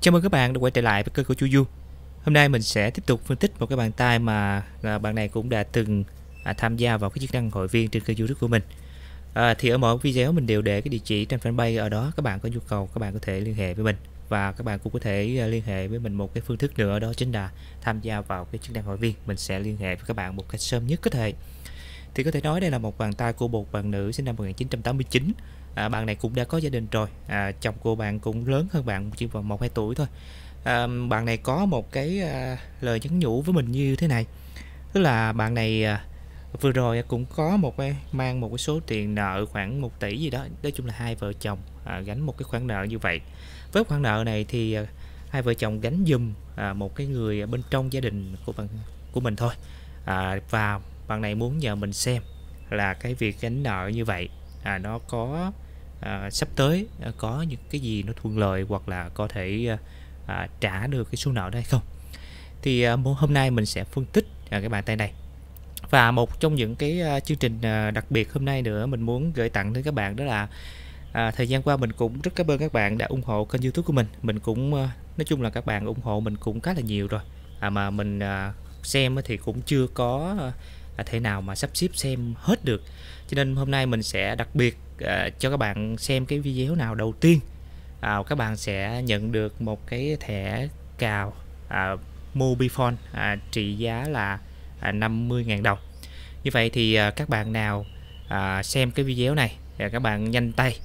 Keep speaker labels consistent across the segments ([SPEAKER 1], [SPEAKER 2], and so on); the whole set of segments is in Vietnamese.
[SPEAKER 1] Chào mừng các bạn đã quay trở lại với kênh của Chu Du Hôm nay mình sẽ tiếp tục phân tích một cái bàn tay mà à, bạn này cũng đã từng à, tham gia vào cái chức năng hội viên trên kênh YouTube của mình à, Thì ở mỗi video mình đều để cái địa chỉ trên fanpage ở đó các bạn có nhu cầu các bạn có thể liên hệ với mình và các bạn cũng có thể à, liên hệ với mình một cái phương thức nữa đó chính là tham gia vào cái chức năng hội viên mình sẽ liên hệ với các bạn một cách sớm nhất có thể thì có thể nói đây là một bàn tay của một bạn nữ sinh năm 1989 à, bạn này cũng đã có gia đình rồi à, chồng của bạn cũng lớn hơn bạn chỉ vào một hai tuổi thôi à, bạn này có một cái à, lời nhắn nhủ với mình như thế này tức là bạn này à, vừa rồi cũng có một cái mang một cái số tiền nợ khoảng 1 tỷ gì đó nói chung là hai vợ chồng à, gánh một cái khoản nợ như vậy với khoản nợ này thì à, hai vợ chồng gánh dùm à, một cái người bên trong gia đình của bạn của mình thôi à, và bạn này muốn nhờ mình xem là cái việc gánh nợ như vậy à, nó có à, sắp tới à, có những cái gì nó thuận lợi hoặc là có thể à, à trả được cái số nợ đây không thì à, hôm nay mình sẽ phân tích à, cái bàn tay này và một trong những cái à, chương trình đặc biệt hôm nay nữa mình muốn gửi tặng đến các bạn đó là à, thời gian qua mình cũng rất cảm ơn các bạn đã ủng hộ kênh youtube của mình mình cũng nói chung là các bạn ủng hộ mình cũng khá là nhiều rồi à, mà mình à, xem thì cũng chưa có thể nào mà sắp xếp xem hết được cho nên hôm nay mình sẽ đặc biệt uh, cho các bạn xem cái video nào đầu tiên uh, các bạn sẽ nhận được một cái thẻ cào uh, Mobifone uh, trị giá là uh, 50.000 đồng như vậy thì uh, các bạn nào uh, xem cái video này uh, các bạn nhanh tay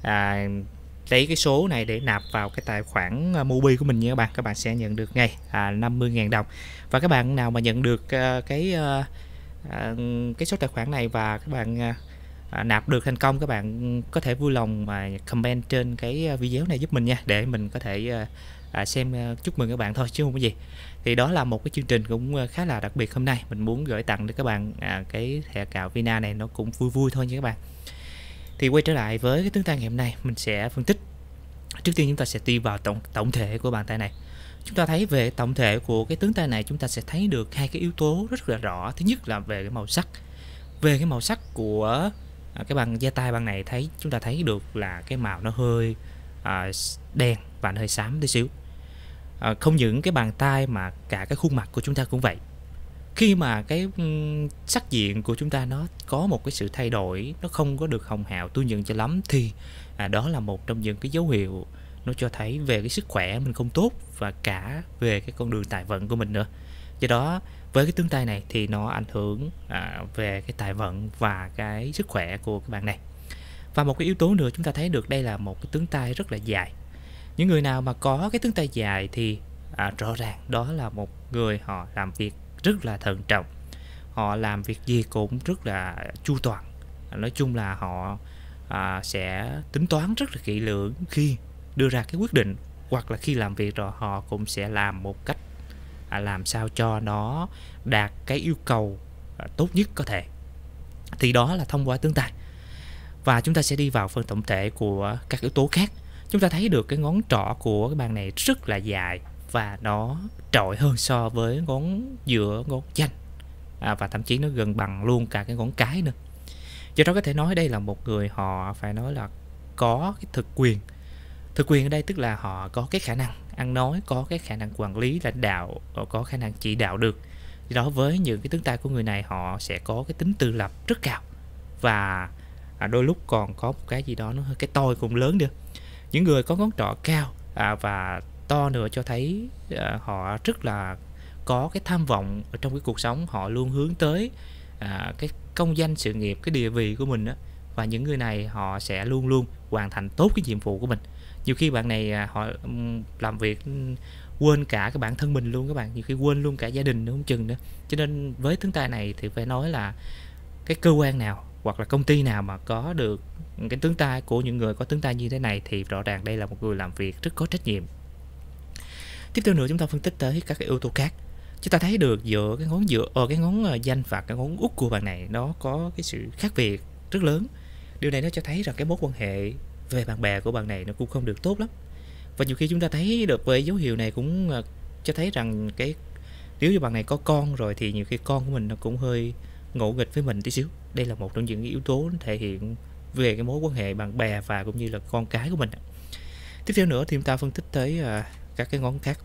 [SPEAKER 1] uh, lấy cái số này để nạp vào cái tài khoản Mobi của mình nha các bạn các bạn sẽ nhận được ngay à, 50.000 đồng và các bạn nào mà nhận được à, cái à, cái số tài khoản này và các bạn à, À, nạp được thành công các bạn có thể vui lòng mà comment trên cái à, video này giúp mình nha để mình có thể à, xem chúc mừng các bạn thôi chứ không có gì thì đó là một cái chương trình cũng khá là đặc biệt hôm nay mình muốn gửi tặng đến các bạn cái thẻ cào Vina này nó cũng vui vui thôi nha các bạn thì quay trở lại với cái tướng tay ngày hôm nay mình sẽ phân tích trước tiên chúng ta sẽ đi vào tổng tổng thể của bàn tay này chúng ta thấy về tổng thể của cái tướng tay này chúng ta sẽ thấy được hai cái yếu tố rất là rõ thứ nhất là về cái màu sắc về cái màu sắc của À, cái băng da tay băng này thấy chúng ta thấy được là cái màu nó hơi à, đen và nó hơi xám tí xíu à, không những cái bàn tay mà cả cái khuôn mặt của chúng ta cũng vậy khi mà cái sắc diện của chúng ta nó có một cái sự thay đổi nó không có được hồng hào tôi nhận cho lắm thì à, đó là một trong những cái dấu hiệu nó cho thấy về cái sức khỏe mình không tốt và cả về cái con đường tài vận của mình nữa do đó với cái tướng tay này thì nó ảnh hưởng à, về cái tài vận và cái sức khỏe của các bạn này và một cái yếu tố nữa chúng ta thấy được đây là một cái tướng tay rất là dài những người nào mà có cái tướng tay dài thì à, rõ ràng đó là một người họ làm việc rất là thận trọng họ làm việc gì cũng rất là chu toàn nói chung là họ à, sẽ tính toán rất là kỹ lưỡng khi đưa ra cái quyết định hoặc là khi làm việc rồi họ cũng sẽ làm một cách À, làm sao cho nó đạt cái yêu cầu à, tốt nhất có thể thì đó là thông qua tương tài và chúng ta sẽ đi vào phần tổng thể của các yếu tố khác chúng ta thấy được cái ngón trỏ của cái bàn này rất là dài và nó trội hơn so với ngón giữa ngón danh à, và thậm chí nó gần bằng luôn cả cái ngón cái nữa do đó có thể nói đây là một người họ phải nói là có cái thực quyền thực quyền ở đây tức là họ có cái khả năng ăn nói có cái khả năng quản lý lãnh đạo ờ, có khả năng chỉ đạo được do đó với những cái tướng tay của người này họ sẽ có cái tính tự lập rất cao và à, đôi lúc còn có một cái gì đó nó hơi cái tôi cũng lớn nữa những người có ngón trỏ cao à, và to nữa cho thấy à, họ rất là có cái tham vọng ở trong cái cuộc sống họ luôn hướng tới à, cái công danh sự nghiệp cái địa vị của mình đó. và những người này họ sẽ luôn luôn hoàn thành tốt cái nhiệm vụ của mình nhiều khi bạn này à, họ làm việc quên cả cái bản thân mình luôn các bạn nhiều khi quên luôn cả gia đình nữa không chừng nữa cho nên với tướng tài này thì phải nói là cái cơ quan nào hoặc là công ty nào mà có được cái tướng tai của những người có tướng tai như thế này thì rõ ràng đây là một người làm việc rất có trách nhiệm tiếp theo nữa chúng ta phân tích tới các cái yếu tố khác chúng ta thấy được giữa cái ngón giữa ở ờ, cái ngón ờ, danh và cái ngón út của bạn này nó có cái sự khác biệt rất lớn điều này nó cho thấy rằng cái mối quan hệ về bạn bè của bạn này nó cũng không được tốt lắm và nhiều khi chúng ta thấy được với dấu hiệu này cũng ờ, cho thấy rằng cái nếu như bạn này có con rồi thì nhiều khi con của mình nó cũng hơi ngộ nghịch với mình tí xíu đây là một trong những yếu tố thể hiện về cái mối quan hệ bạn bè và cũng như là con cái của mình tiếp theo nữa thì chúng ta phân tích tới ờ, các cái ngón khác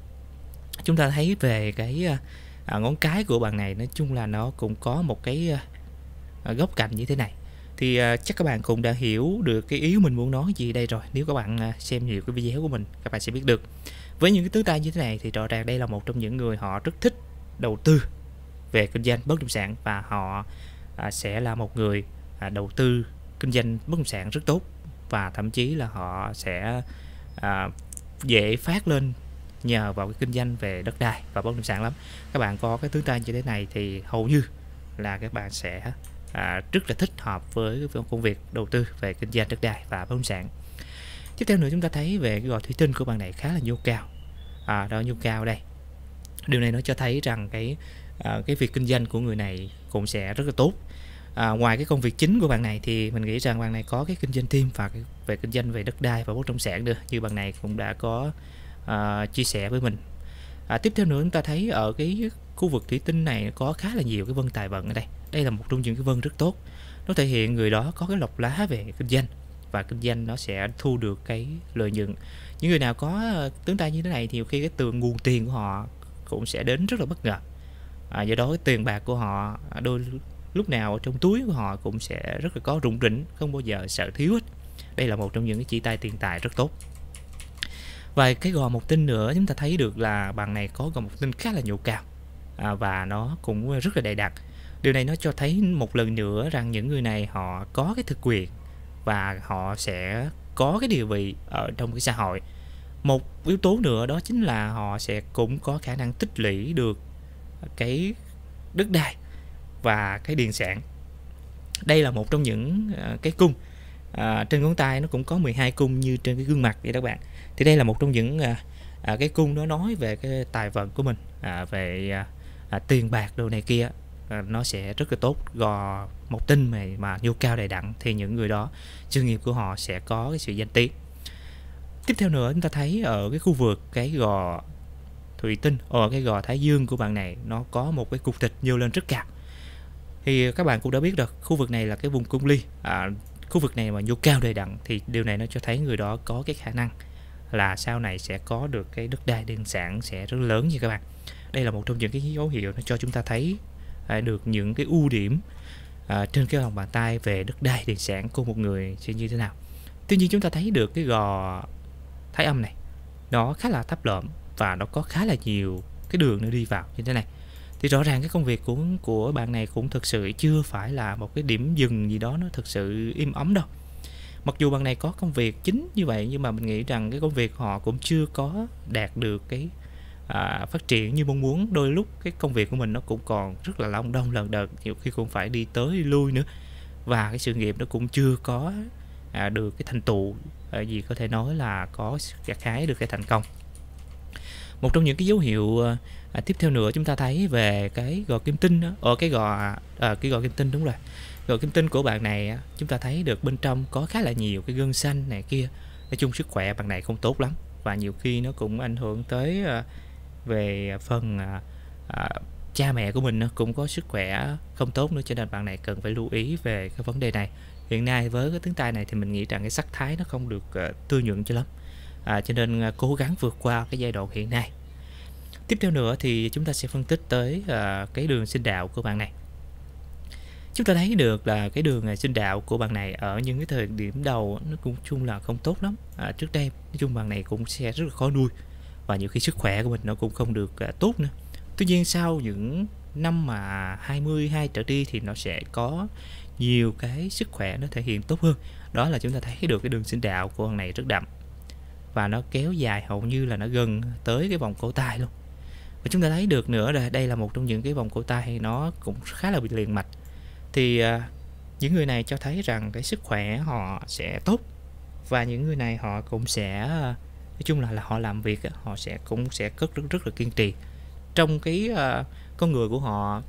[SPEAKER 1] chúng ta thấy về cái ờ, à, ngón cái của bạn này nói chung là nó cũng có một cái góc cạnh như thế này thì à, chắc các bạn cũng đã hiểu được cái ý mình muốn nói gì đây rồi nếu các bạn à, xem nhiều cái video của mình các bạn sẽ biết được với những cái tứ tay như thế này thì rõ ràng đây là một trong những người họ rất thích đầu tư về kinh doanh bất động sản và họ à, sẽ là một người đầu tư kinh doanh bất động sản rất tốt và thậm chí là họ sẽ dễ phát lên nhờ vào cái kinh doanh về đất đai và bất động sản lắm các bạn có cái tứ tay như thế này thì hầu như là các bạn sẽ à, rất là thích hợp với công việc đầu tư về kinh doanh đất đai và bất động sản tiếp theo nữa chúng ta thấy về cái gọi thủy tinh của bạn này khá là nhô cao à, đó nhô cao đây điều này nó cho thấy rằng cái à, cái việc kinh doanh của người này cũng sẽ rất là tốt à, ngoài cái công việc chính của bạn này thì mình nghĩ rằng bạn này có cái kinh doanh thêm và cái, về kinh doanh về đất đai và bất động sản nữa như bạn này cũng đã có à, chia sẻ với mình à, tiếp theo nữa chúng ta thấy ở cái khu vực thủy tinh này có khá là nhiều cái vân tài vận ở đây đây là một trong những cái vân rất tốt nó thể hiện người đó có cái lọc lá về kinh doanh và kinh doanh nó sẽ thu được cái lợi nhuận những người nào có ờ, tướng tay như thế này thì khi cái tường nguồn tiền của họ cũng sẽ đến rất là bất ngờ à, do đó cái tiền bạc của họ à, đôi lúc nào ở trong túi của họ cũng sẽ rất là có rủng rỉnh không bao giờ sợ thiếu hết đây là một trong những cái chỉ tay tiền tài rất tốt và cái gò một tinh nữa chúng ta thấy được là bạn này có gò một tinh khá là nhụ cao à, và nó cũng rất là đầy đặc điều này nó cho thấy một lần nữa rằng những người này họ có cái thực quyền và họ sẽ có cái địa vị ở trong cái xã hội một yếu tố nữa đó chính là họ sẽ cũng có khả năng tích lũy được cái đất đai và cái điền sản đây là một trong những ờ, cái cung à, trên ngón tay nó cũng có 12 cung như trên cái gương mặt vậy các bạn thì đây là một trong những à, cái cung nó nói về cái tài vận của mình à, về à, tiền bạc đồ này kia Ờ, nó sẽ rất là tốt gò một tin mà mà nhu cao đầy đặn thì những người đó sự nghiệp của họ sẽ có cái sự danh tiếng tiếp theo nữa chúng ta thấy ở cái khu vực cái gò thủy tinh ở ờ, cái gò thái dương của bạn này nó có một cái cục thịt nhô lên rất cao thì các bạn cũng đã biết được khu vực này là cái vùng cung ly à, khu vực này mà nhô cao đầy đặn thì điều này nó cho thấy người đó có cái khả năng là sau này sẽ có được cái đất đai đơn sản sẽ rất lớn như các bạn đây là một trong những cái dấu hiệu nó cho chúng ta thấy À, được những cái ưu điểm à, trên cái lòng bàn tay về đất đai tiền sản của một người sẽ như thế nào tuy nhiên chúng ta thấy được cái gò thái âm này nó khá là thấp lợm và nó có khá là nhiều cái đường nó đi vào như thế này thì rõ ràng cái công việc của của bạn này cũng thực sự chưa phải là một cái điểm dừng gì đó nó thực sự im ấm đâu mặc dù bạn này có công việc chính như vậy nhưng mà mình nghĩ rằng cái công việc họ cũng chưa có đạt được cái à, phát triển như mong muốn đôi lúc cái công việc của mình nó cũng còn rất là long đong lần đợt nhiều khi cũng phải đi tới đi lui nữa và cái sự nghiệp nó cũng chưa có à, được cái thành tựu à, gì có thể nói là có gặt hái được cái thành công một trong những cái dấu hiệu à, à tiếp theo nữa chúng ta thấy về cái gò kim tinh đó, ở ờ, cái gò à, cái gò kim tinh đúng rồi gò kim tinh của bạn này chúng ta thấy được bên trong có khá là nhiều cái gân xanh này kia nói chung sức khỏe bạn này không tốt lắm và nhiều khi nó cũng ảnh hưởng tới à, về phần à, à, cha mẹ của mình cũng có sức khỏe không tốt nữa cho nên bạn này cần phải lưu ý về cái vấn đề này hiện nay với cái tiếng tai này thì mình nghĩ rằng cái sắc thái nó không được uh, tươi nhuận cho lắm à, cho nên uh, cố gắng vượt qua cái giai đoạn hiện nay tiếp theo nữa thì chúng ta sẽ phân tích tới uh, cái đường sinh đạo của bạn này chúng ta thấy được là cái đường à, sinh đạo của bạn này ở những cái thời điểm đầu nó cũng chung là không tốt lắm à, trước đây nói chung bạn này cũng sẽ rất là khó nuôi và nhiều khi sức khỏe của mình nó cũng không được uh, tốt nữa tuy nhiên sau những năm mà 22 trở đi thì nó sẽ có nhiều cái sức khỏe nó thể hiện tốt hơn đó là chúng ta thấy được cái đường sinh đạo của con này rất đậm và nó kéo dài hầu như là nó gần tới cái vòng cổ tay luôn và chúng ta thấy được nữa là đây là một trong những cái vòng cổ tay nó cũng khá là bị liền mạch thì uh, những người này cho thấy rằng cái sức khỏe họ sẽ tốt và những người này họ cũng sẽ uh, nói chung là là họ làm việc họ sẽ cũng sẽ cất rất rất là kiên trì trong cái uh, con người của họ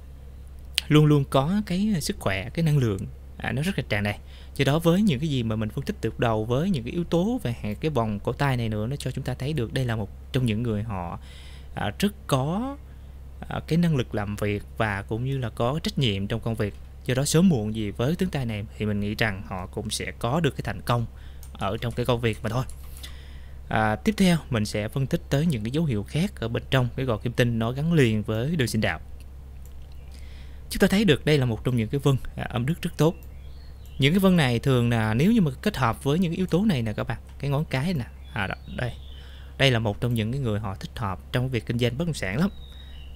[SPEAKER 1] luôn luôn có cái sức khỏe cái năng lượng à, nó rất là tràn đầy do đó với những cái gì mà mình phân tích từ đầu với những cái yếu tố về cái vòng cổ tay này nữa nó cho chúng ta thấy được đây là một trong những người họ à, rất có à, cái năng lực làm việc và cũng như là có trách nhiệm trong công việc do đó sớm muộn gì với tướng tay này thì mình nghĩ rằng họ cũng sẽ có được cái thành công ở trong cái công việc mà thôi À, tiếp theo mình sẽ phân tích tới những cái dấu hiệu khác ở bên trong cái gò kim tinh nó gắn liền với đường sinh đạo. Chúng ta thấy được đây là một trong những cái vân à, âm đức rất tốt. Những cái vân này thường là nếu như mà kết hợp với những yếu tố này nè các bạn, cái ngón cái nè, à đó, đây. Đây là một trong những cái người họ thích hợp trong việc kinh doanh bất động sản lắm.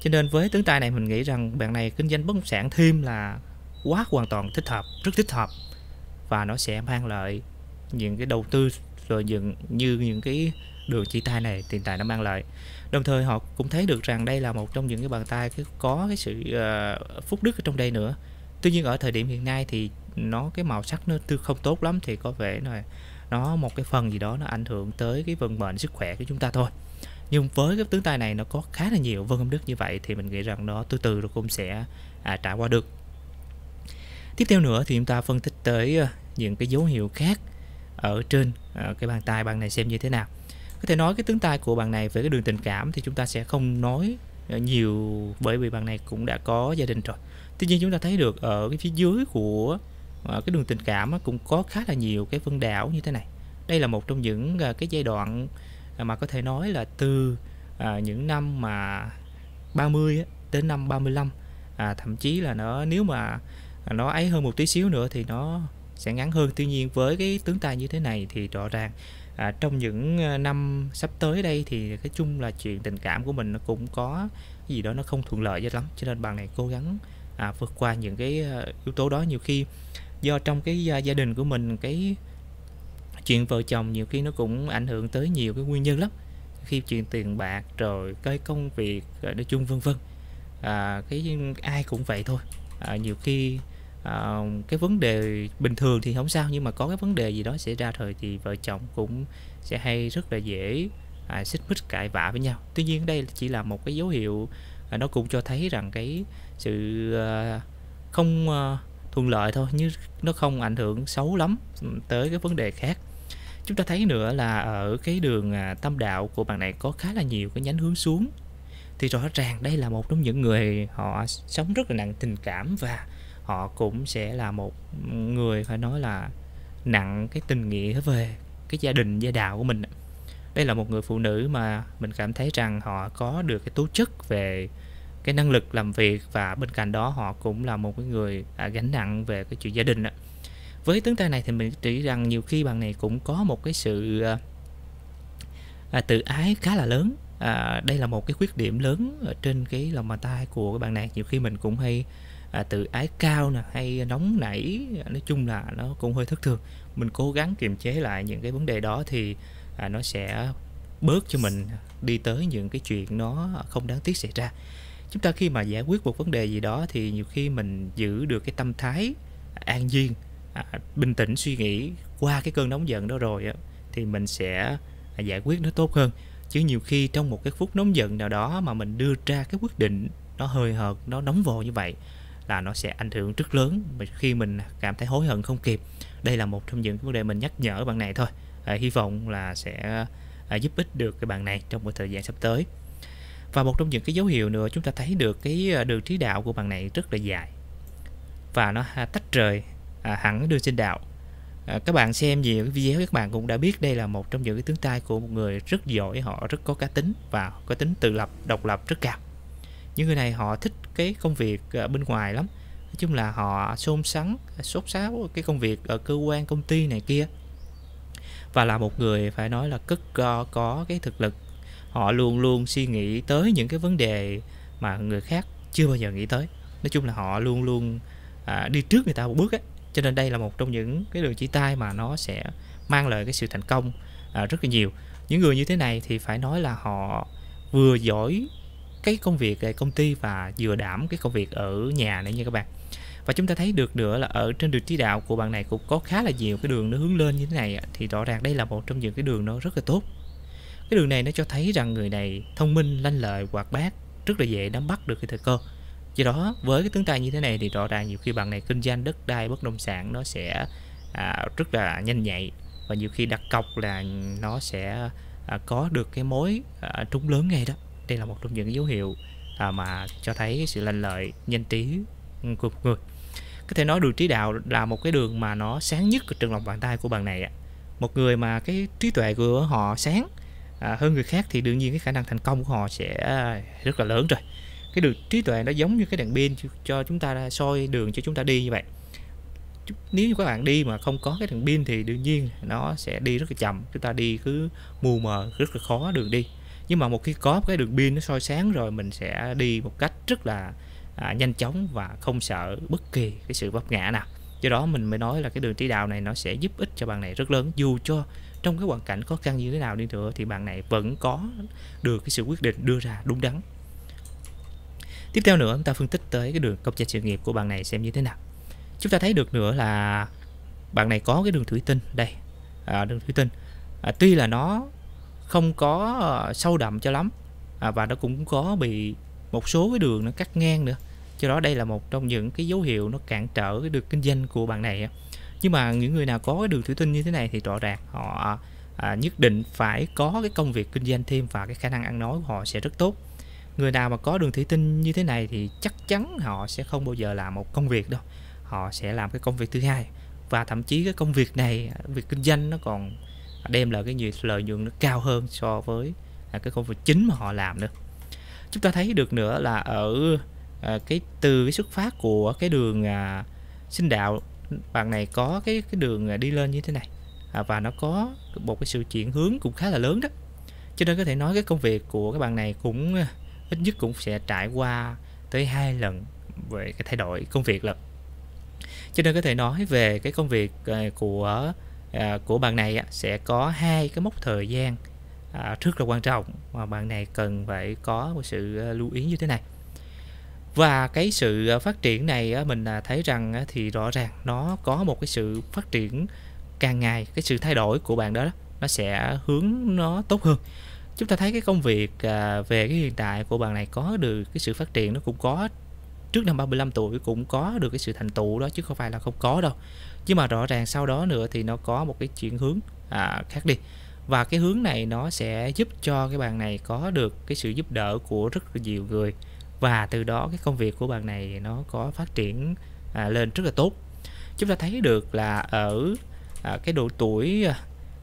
[SPEAKER 1] Cho nên với tướng tài này mình nghĩ rằng bạn này kinh doanh bất động sản thêm là quá hoàn toàn thích hợp, rất thích hợp và nó sẽ mang lại những cái đầu tư rồi những, như những cái đường chỉ tay này tiền tài nó mang lại đồng thời họ cũng thấy được rằng đây là một trong những cái bàn tay có cái sự uh, phúc đức ở trong đây nữa tuy nhiên ở thời điểm hiện nay thì nó cái màu sắc nó tư không tốt lắm thì có vẻ là nó một cái phần gì đó nó ảnh hưởng tới cái vận mệnh sức khỏe của chúng ta thôi nhưng với cái tướng tay này nó có khá là nhiều vân âm đức như vậy thì mình nghĩ rằng nó từ từ rồi cũng sẽ à, trải qua được tiếp theo nữa thì chúng ta phân tích tới ờ, những cái dấu hiệu khác ở trên à, cái bàn tay bạn này xem như thế nào có thể nói cái tướng tay của bạn này về cái đường tình cảm thì chúng ta sẽ không nói à, nhiều bởi vì bạn này cũng đã có gia đình rồi tuy nhiên chúng ta thấy được ở cái phía dưới của à, cái đường tình cảm cũng có khá là nhiều cái phân đảo như thế này đây là một trong những cái giai đoạn mà có thể nói là từ những năm mà 30 đến năm 35 à, thậm chí là nó nếu mà nó ấy hơn một tí xíu nữa thì nó sẽ ngắn hơn tuy nhiên với cái tướng tài như thế này thì rõ ràng à, trong những ờ, năm sắp tới đây thì cái chung là chuyện tình cảm của mình nó cũng có cái gì đó nó không thuận lợi cho lắm cho nên bạn này cố gắng à, vượt qua những cái ờ, yếu tố đó nhiều khi do trong cái à, gia đình của mình cái chuyện vợ chồng nhiều khi nó cũng ảnh hưởng tới nhiều cái nguyên nhân lắm khi chuyện tiền bạc rồi cái công việc nói chung vân vân à, cái ai cũng vậy thôi à, nhiều khi à, cái vấn đề bình thường thì không sao nhưng mà có cái vấn đề gì đó xảy ra thời thì vợ chồng cũng sẽ hay rất là dễ à, xích mích cãi vã với nhau tuy nhiên đây chỉ là một cái dấu hiệu à, nó cũng cho thấy rằng cái sự à, không à, thuận lợi thôi nhưng nó không ảnh hưởng xấu lắm tới cái vấn đề khác chúng ta thấy nữa là ở cái đường à, tâm đạo của bạn này có khá là nhiều cái nhánh hướng xuống thì rõ ràng đây là một trong những người họ sống rất là nặng tình cảm và họ cũng sẽ là một người phải nói là nặng cái tình nghĩa về cái gia đình gia đạo của mình đây là một người phụ nữ mà mình cảm thấy rằng họ có được cái tố chất về cái năng lực làm việc và bên cạnh đó họ cũng là một cái người à, gánh nặng về cái chuyện gia đình đó. với tướng tay này thì mình nghĩ rằng nhiều khi bạn này cũng có một cái sự à, à, tự ái khá là lớn đây là một cái khuyết điểm lớn ở trên cái lòng bàn tay của các bạn này nhiều khi mình cũng hay à, từ ái cao nè hay nóng nảy nói chung là nó cũng hơi thất thường mình cố gắng kiềm chế lại những cái vấn đề đó thì à, nó sẽ bớt cho mình đi tới những cái chuyện nó không đáng tiếc xảy ra chúng ta khi mà giải quyết một vấn đề gì đó thì nhiều khi mình giữ được cái tâm thái an nhiên à, bình tĩnh suy nghĩ qua cái cơn nóng giận đó rồi á, thì mình sẽ giải quyết nó tốt hơn chứ nhiều khi trong một cái phút nóng giận nào đó mà mình đưa ra cái quyết định nó hơi hợt nó nóng vồ như vậy là nó sẽ ảnh hưởng rất lớn khi mình cảm thấy hối hận không kịp đây là một trong những vấn đề mình nhắc nhở bạn này thôi à, hy vọng là sẽ à, giúp ích được cái bạn này trong một thời gian sắp tới và một trong những cái dấu hiệu nữa chúng ta thấy được cái à, đường trí đạo của bạn này rất là dài và nó à, tách rời à, hẳn đường sinh đạo à, các bạn xem nhiều cái video các bạn cũng đã biết đây là một trong những cái tướng tay của một người rất giỏi họ rất có cá tính và có tính tự lập độc lập rất cao những người này họ thích cái công việc ờ, bên ngoài lắm nói chung là họ xôn xắn ờ, sốt sáo cái công việc ở cơ quan công ty này kia và là một người phải nói là cất có, có cái thực lực họ luôn luôn suy nghĩ tới những cái vấn đề mà người khác chưa bao giờ nghĩ tới nói chung là họ luôn luôn à, đi trước người ta một bước ấy cho nên đây là một trong những cái đường chỉ tay mà nó sẽ mang lại cái sự thành công à, rất là nhiều những người như thế này thì phải nói là họ vừa giỏi cái công việc tại công ty và vừa đảm cái công việc ở nhà nữa nha các bạn và chúng ta thấy được nữa là ở trên đường chỉ đạo của bạn này cũng có khá là nhiều cái đường nó hướng lên như thế này thì rõ ràng đây là một trong những cái đường nó rất là tốt cái đường này nó cho thấy rằng người này thông minh lanh lợi hoạt bát rất là dễ nắm bắt được cái thời cơ do đó với cái tướng tài như thế này thì rõ ràng nhiều khi bạn này kinh doanh đất đai bất động sản nó sẽ à, rất là nhanh nhạy và nhiều khi đặt cọc là nó sẽ à, có được cái mối à, trúng lớn ngay đó đây là một trong những dấu hiệu à, mà cho thấy sự lành lợi nhanh trí ừ, của một người có thể nói đường trí đạo là một cái đường mà nó sáng nhất ở trong lòng bàn tay của bạn này ạ một người mà cái trí tuệ của họ sáng à, hơn người khác thì đương nhiên cái khả năng thành công của họ sẽ à, rất là lớn rồi cái đường trí tuệ nó giống như cái đèn pin cho chúng ta soi đường cho chúng ta đi như vậy nếu như các bạn đi mà không có cái đèn pin thì đương nhiên nó sẽ đi rất là chậm chúng ta đi cứ mù mờ rất là khó đường đi nhưng mà một khi có cái đường pin nó soi sáng rồi mình sẽ đi một cách rất là à, nhanh chóng và không sợ bất kỳ cái sự vấp ngã nào do đó mình mới nói là cái đường trí đạo này nó sẽ giúp ích cho bạn này rất lớn dù cho trong cái hoàn cảnh khó khăn như thế nào đi nữa thì bạn này vẫn có được cái sự quyết định đưa ra đúng đắn tiếp theo nữa chúng ta phân tích tới cái đường công danh sự nghiệp của bạn này xem như thế nào chúng ta thấy được nữa là bạn này có cái đường thủy tinh đây à, đường thủy tinh à, tuy là nó không có ờ, sâu đậm cho lắm à, và nó cũng có bị một số cái đường nó cắt ngang nữa cho đó đây là một trong những cái dấu hiệu nó cản trở cái được kinh doanh của bạn này nhưng mà những người nào có cái đường thủy tinh như thế này thì rõ ràng họ à, nhất định phải có cái công việc kinh doanh thêm và cái khả năng ăn nói của họ sẽ rất tốt người nào mà có đường thủy tinh như thế này thì chắc chắn họ sẽ không bao giờ làm một công việc đâu họ sẽ làm cái công việc thứ hai và thậm chí cái công việc này à, việc kinh doanh nó còn đem lại cái nhiều lợi nhuận nó cao hơn so với à, cái công việc chính mà họ làm nữa chúng ta thấy được nữa là ở à, cái từ cái xuất phát của cái đường à, sinh đạo bạn này có cái cái đường à, đi lên như thế này à, và nó có một cái sự chuyển hướng cũng khá là lớn đó cho nên có thể nói cái công việc của các bạn này cũng ít nhất cũng sẽ trải qua tới hai lần về cái thay đổi công việc lần cho nên có thể nói về cái công việc của à, của bạn này á, sẽ có hai cái mốc thời gian à, rất là quan trọng mà bạn này cần phải có một sự à, lưu ý như thế này và cái sự à, phát triển này á, mình à, thấy rằng thì rõ ràng nó có một cái sự phát triển càng ngày cái sự thay đổi của bạn đó nó sẽ hướng nó tốt hơn chúng ta thấy cái công việc về cái hiện tại của bạn này có được cái sự phát triển nó cũng có trước năm 35 tuổi cũng có được cái sự thành tựu đó chứ không phải là không có đâu nhưng mà rõ ràng sau đó nữa thì nó có một cái chuyển hướng à, khác đi và cái hướng này nó sẽ giúp cho cái bạn này có được cái sự giúp đỡ của rất là nhiều người và từ đó cái công việc của bạn này nó có phát triển à, lên rất là tốt chúng ta thấy được là ở à, cái độ tuổi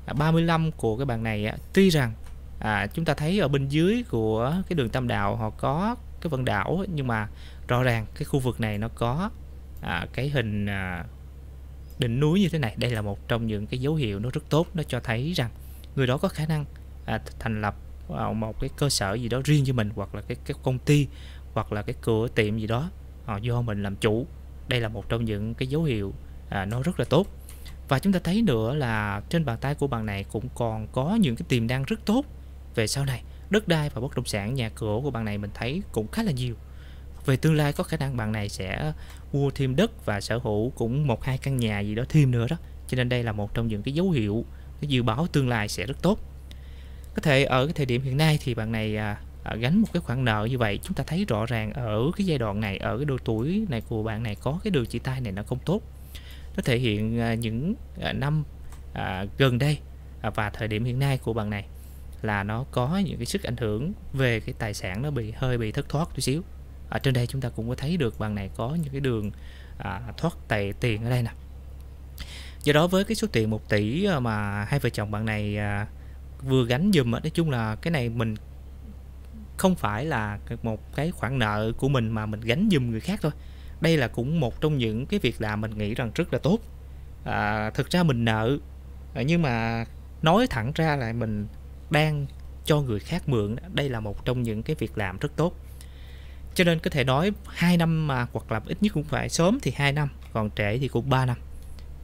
[SPEAKER 1] à, 35 của cái bạn này á, tuy rằng à, chúng ta thấy ở bên dưới của cái đường tam đạo họ có cái vân đảo nhưng mà rõ ràng cái khu vực này nó có à, cái hình à, đỉnh núi như thế này đây là một trong những cái dấu hiệu nó rất tốt nó cho thấy rằng người đó có khả năng à, thành lập à, một cái cơ sở gì đó riêng cho mình hoặc là cái, cái công ty hoặc là cái cửa tiệm gì đó à, do mình làm chủ đây là một trong những cái dấu hiệu à, nó rất là tốt và chúng ta thấy nữa là trên bàn tay của bạn này cũng còn có những cái tiềm năng rất tốt về sau này đất đai và bất động sản nhà cửa của bạn này mình thấy cũng khá là nhiều về tương lai có khả năng bạn này sẽ mua thêm đất và sở hữu cũng một hai căn nhà gì đó thêm nữa đó cho nên đây là một trong những cái dấu hiệu cái dự báo tương lai sẽ rất tốt có thể ở cái thời điểm hiện nay thì bạn này à, à, gánh một cái khoản nợ như vậy chúng ta thấy rõ ràng ở cái giai đoạn này ở cái độ tuổi này của bạn này có cái đường chỉ tay này nó không tốt nó thể hiện à, những năm gần đây và thời điểm hiện nay của bạn này là nó có những cái sức ảnh hưởng về cái tài sản nó bị hơi bị thất thoát chút xíu ở trên đây chúng ta cũng có thấy được bạn này có những cái đường à, thoát tệ tiền ở đây nè do đó với cái số tiền 1 tỷ à, mà hai vợ chồng bạn này à, vừa gánh dùm nói chung là cái này mình không phải là một cái khoản nợ của mình mà mình gánh giùm người khác thôi đây là cũng một trong những cái việc làm mình nghĩ rằng rất là tốt à, thực ra mình nợ à, nhưng mà nói thẳng ra là mình đang cho người khác mượn đây là một trong những cái việc làm rất tốt cho nên có thể nói hai năm mà hoặc là ít nhất cũng phải sớm thì hai năm còn trễ thì cũng 3 năm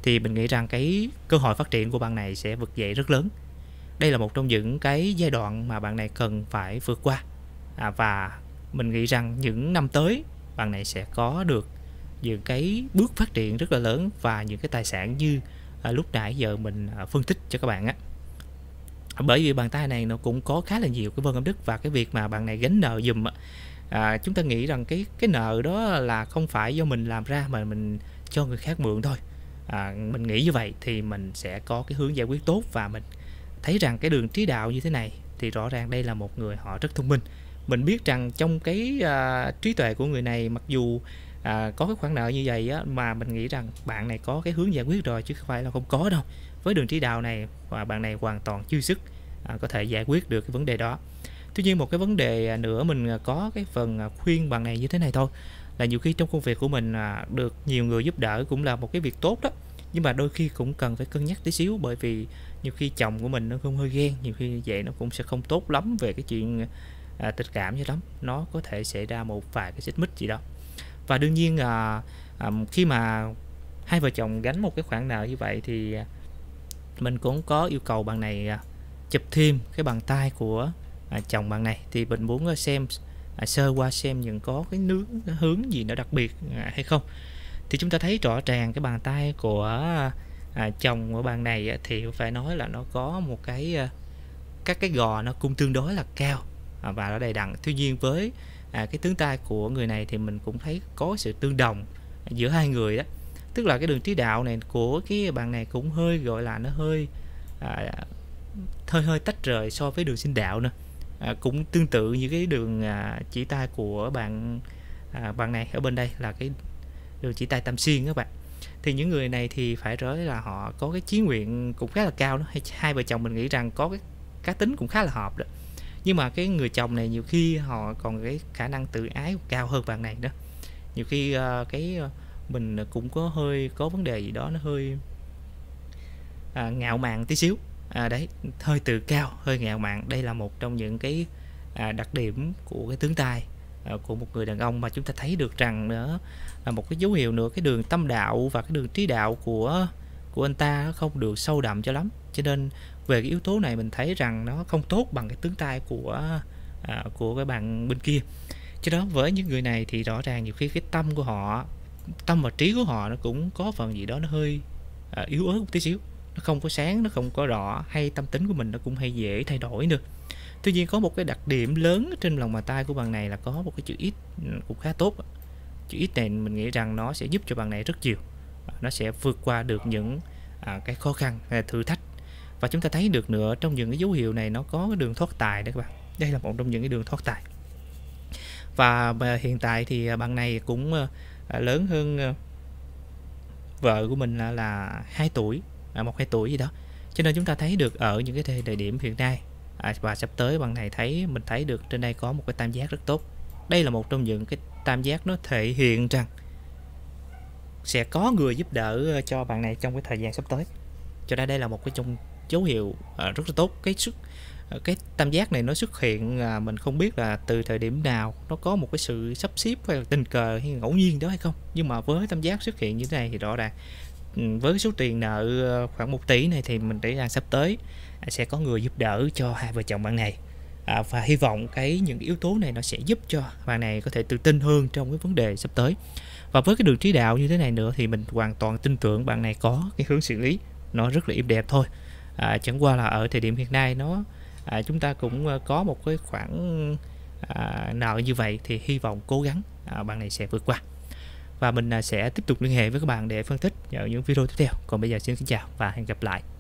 [SPEAKER 1] thì mình nghĩ rằng cái cơ hội phát triển của bạn này sẽ vượt dậy rất lớn đây là một trong những cái giai đoạn mà bạn này cần phải vượt qua à, và mình nghĩ rằng những năm tới bạn này sẽ có được những cái bước phát triển rất là lớn và những cái tài sản như à, lúc nãy giờ mình à, phân tích cho các bạn á bởi vì bàn tay này nó cũng có khá là nhiều cái vân âm đức và cái việc mà bạn này gánh nợ dùm à, chúng ta nghĩ rằng cái cái nợ đó là không phải do mình làm ra mà mình cho người khác mượn thôi à, mình nghĩ như vậy thì mình sẽ có cái hướng giải quyết tốt và mình thấy rằng cái đường trí đạo như thế này thì rõ ràng đây là một người họ rất thông minh mình biết rằng trong cái à, trí tuệ của người này mặc dù à, có cái khoản nợ như vậy á, mà mình nghĩ rằng bạn này có cái hướng giải quyết rồi chứ không phải là không có đâu với đường trí đạo này và bạn này hoàn toàn chưa sức à, có thể giải quyết được cái vấn đề đó tuy nhiên một cái vấn đề à, nữa mình à, có cái phần à, khuyên bạn này như thế này thôi là nhiều khi trong công việc của mình được nhiều người giúp đỡ cũng là một cái việc tốt đó nhưng mà đôi khi cũng cần phải cân nhắc tí xíu bởi vì nhiều khi chồng của mình nó không hơi ghen nhiều khi vậy nó cũng sẽ không tốt lắm về cái chuyện à, tình cảm như lắm nó có thể xảy ra một vài cái xích mích gì đó và đương nhiên à, à, khi mà hai vợ chồng gánh một cái khoản nợ như vậy thì mình cũng có yêu cầu bạn này chụp thêm cái bàn tay của à, chồng bạn này thì mình muốn ờ, xem à, sơ qua xem những có cái nướng cái hướng gì nó đặc biệt à, hay không thì chúng ta thấy rõ ràng cái bàn tay của à, chồng của bạn này à, thì phải nói là nó có một cái à, các cái gò nó cũng tương đối là cao à, và nó đầy đặn tuy nhiên với à, cái tướng tay của người này thì mình cũng thấy có sự tương đồng giữa hai người đó tức là cái đường trí đạo này của cái bạn này cũng hơi gọi là nó hơi à, hơi hơi tách rời so với đường sinh đạo nữa à, cũng tương tự như cái đường à, chỉ tay của bạn à, bạn này ở bên đây là cái đường chỉ tay tam xuyên các bạn thì những người này thì phải nói là họ có cái chí nguyện cũng khá là cao đó hai vợ chồng mình nghĩ rằng có cái cá tính cũng khá là hợp đó nhưng mà cái người chồng này nhiều khi họ còn cái khả năng tự ái cao hơn bạn này đó nhiều khi uh, cái à, mình cũng có hơi có vấn đề gì đó nó hơi uh, ngạo mạn tí xíu à, đấy hơi tự cao hơi ngạo mạn đây là một trong những cái à, đặc điểm của cái tướng tài à, của một người đàn ông mà chúng ta thấy được rằng nữa là một cái dấu hiệu nữa cái đường tâm đạo và cái đường trí đạo của của anh ta không được sâu đậm cho lắm cho nên về cái yếu tố này mình thấy rằng nó không tốt bằng cái tướng tai của à, của cái bạn bên kia cho đó với những người này thì rõ ràng nhiều khi cái tâm của họ tâm và trí của họ nó cũng có phần gì đó nó hơi à, yếu ớt một tí xíu nó không có sáng nó không có đỏ hay tâm tính của mình nó cũng hay dễ thay đổi nữa tuy nhiên có một cái đặc điểm lớn trên lòng bàn tay của bạn này là có một cái chữ ít ừ, cũng khá tốt chữ ít này mình nghĩ rằng nó sẽ giúp cho bạn này rất nhiều nó sẽ vượt qua được những à, cái khó khăn hay à, thử thách và chúng ta thấy được nữa trong những cái dấu hiệu này nó có cái đường thoát tài đấy các bạn đây là một trong những cái đường thoát tài và à, hiện tại thì à, bạn này cũng lớn hơn vợ của mình là, là 2 tuổi À, một hai tuổi gì đó cho nên chúng ta thấy được ở những cái thời điểm hiện nay à, và sắp tới bạn này thấy mình thấy được trên đây có một cái tam giác rất tốt đây là một trong những cái tam giác nó thể hiện rằng sẽ có người giúp đỡ ờ, cho bạn này trong cái thời gian sắp tới cho nên đây là một cái trong dấu hiệu ờ, rất là tốt cái sức ờ, cái tam giác này nó xuất hiện à, mình không biết là từ thời điểm nào nó có một cái sự sắp xếp hay là tình cờ hay ngẫu nhiên đó hay không nhưng mà với tam giác xuất hiện như thế này thì rõ ràng với số tiền nợ ờ, khoảng 1 tỷ này thì mình nghĩ rằng sắp tới à, sẽ có người giúp đỡ cho hai vợ chồng bạn này à, và hy vọng cái những yếu tố này nó sẽ giúp cho bạn này có thể tự tin hơn trong cái vấn đề sắp tới và với cái đường trí đạo như thế này nữa thì mình hoàn toàn tin tưởng bạn này có cái hướng xử lý nó rất là im đẹp thôi à, chẳng qua là ở thời điểm hiện nay nó à, chúng ta cũng ờ, có một cái khoản à, nợ như vậy thì hy vọng cố gắng à, bạn này sẽ vượt qua và mình à, sẽ tiếp tục liên hệ với các bạn để phân tích ở những video tiếp theo còn bây giờ xin kính chào và hẹn gặp lại